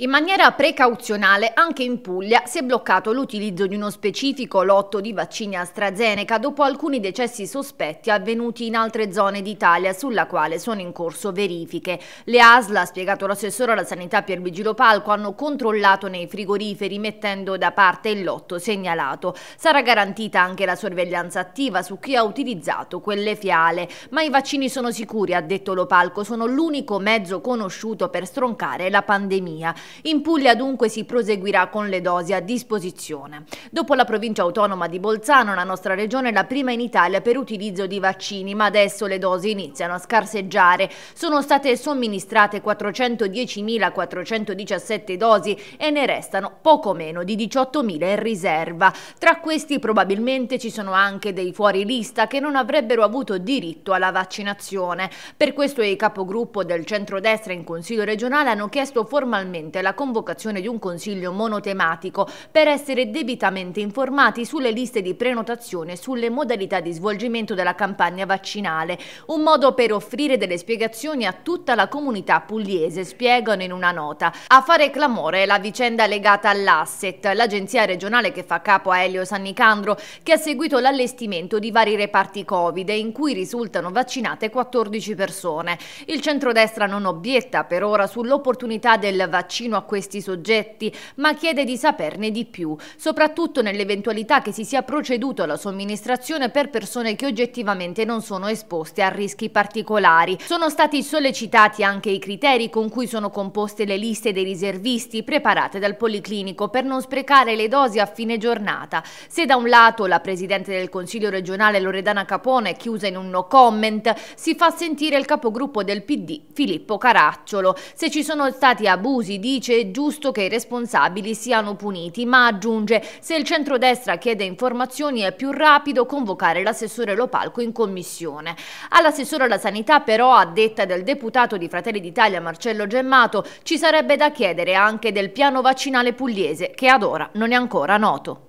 In maniera precauzionale anche in Puglia si è bloccato l'utilizzo di uno specifico lotto di vaccini AstraZeneca dopo alcuni decessi sospetti avvenuti in altre zone d'Italia sulla quale sono in corso verifiche. Le ASL, ha spiegato l'assessore alla sanità Pierluigi Lopalco, hanno controllato nei frigoriferi mettendo da parte il lotto segnalato. Sarà garantita anche la sorveglianza attiva su chi ha utilizzato quelle fiale. Ma i vaccini sono sicuri, ha detto Lopalco, sono l'unico mezzo conosciuto per stroncare la pandemia. In Puglia dunque si proseguirà con le dosi a disposizione. Dopo la provincia autonoma di Bolzano, la nostra regione è la prima in Italia per utilizzo di vaccini, ma adesso le dosi iniziano a scarseggiare. Sono state somministrate 410.417 dosi e ne restano poco meno di 18.000 in riserva. Tra questi probabilmente ci sono anche dei fuori lista che non avrebbero avuto diritto alla vaccinazione. Per questo i capogruppo del centrodestra in Consiglio regionale hanno chiesto formalmente urgente la convocazione di un consiglio monotematico per essere debitamente informati sulle liste di prenotazione e sulle modalità di svolgimento della campagna vaccinale. Un modo per offrire delle spiegazioni a tutta la comunità pugliese, spiegano in una nota. A fare clamore è la vicenda legata all'asset, l'agenzia regionale che fa capo a Elio San Nicandro, che ha seguito l'allestimento di vari reparti Covid in cui risultano vaccinate 14 persone. Il centrodestra non obietta per ora sull'opportunità del vaccino vicino a questi soggetti, ma chiede di saperne di più, soprattutto nell'eventualità che si sia proceduto alla somministrazione per persone che oggettivamente non sono esposte a rischi particolari. Sono stati sollecitati anche i criteri con cui sono composte le liste dei riservisti preparate dal Policlinico per non sprecare le dosi a fine giornata. Se da un lato la Presidente del Consiglio regionale Loredana Capone è chiusa in un no comment, si fa sentire il capogruppo del PD Filippo Caracciolo. Se ci sono stati abusi di dice è giusto che i responsabili siano puniti, ma aggiunge se il centrodestra chiede informazioni è più rapido convocare l'assessore Lopalco in commissione. All'assessore alla sanità però, a detta del deputato di Fratelli d'Italia Marcello Gemmato, ci sarebbe da chiedere anche del piano vaccinale pugliese che ad ora non è ancora noto.